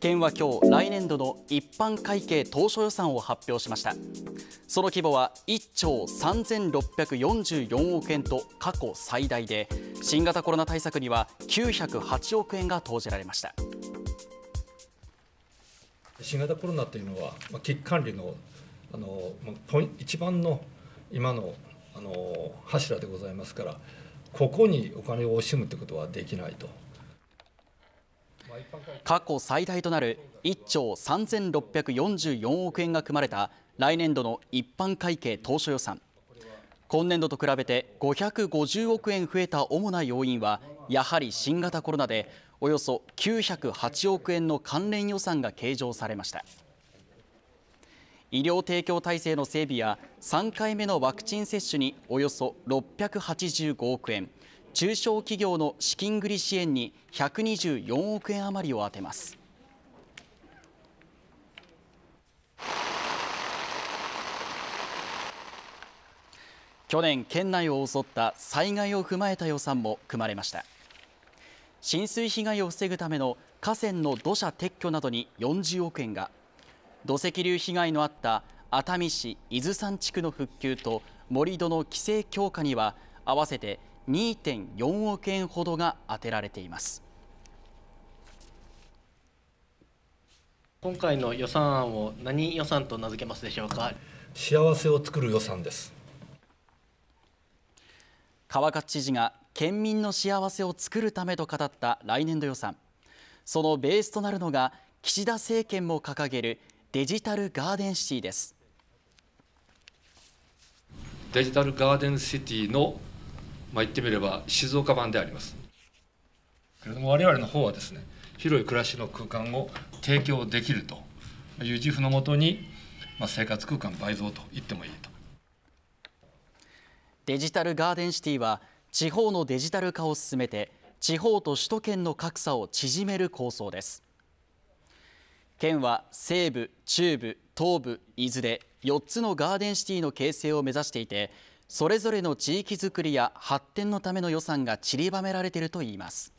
県は今日来年度の一般会計当初予算を発表しましたその規模は1兆3644億円と過去最大で新型コロナ対策には908億円が投じられました新型コロナというのは、まあ、危機管理のあの一番の今のあの柱でございますからここにお金を惜しむということはできないと。過去最大となる1兆3644億円が組まれた来年度の一般会計当初予算今年度と比べて550億円増えた主な要因はやはり新型コロナでおよそ908億円の関連予算が計上されました医療提供体制の整備や3回目のワクチン接種におよそ685億円中小企業の資金繰り支援に124億円余りを充てます。去年県内を襲った災害を踏まえた予算も組まれました浸水被害を防ぐための河川の土砂撤去などに40億円が土石流被害のあった熱海市伊豆山地区の復旧と盛り土の規制強化には合わせて2.4億円ほどが充てられています。今回の予算案を何予算と名付けますでしょうか幸せを作る予算です川勝知事が県民の幸せを作るためと語った来年度予算そのベースとなるのが岸田政権も掲げるデジタルガーデンシティですデジタルガーデンシティのまあ、言ってみれば静岡版でありますけれども我々の方はですね広い暮らしの空間を提供できるという自負のもとに、まあ、生活空間倍増と言ってもいいとデジタルガーデンシティは地方のデジタル化を進めて地方と首都圏の格差を縮める構想です県は西部中部東部伊豆で4つのガーデンシティの形成を目指していてそれぞれの地域づくりや発展のための予算が散りばめられているといいます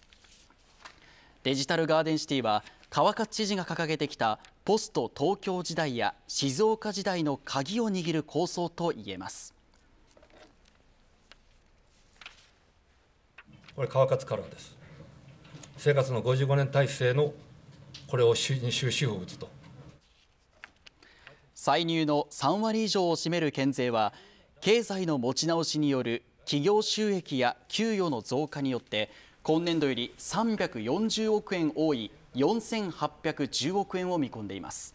デジタルガーデンシティは川勝知事が掲げてきたポスト東京時代や静岡時代の鍵を握る構想といえますこれ川勝カラーです生活の55年体制のこれを収集符を打つと歳入の3割以上を占める県税は経済の持ち直しによる企業収益や給与の増加によって今年度より340億円多い4810億円を見込んでいます。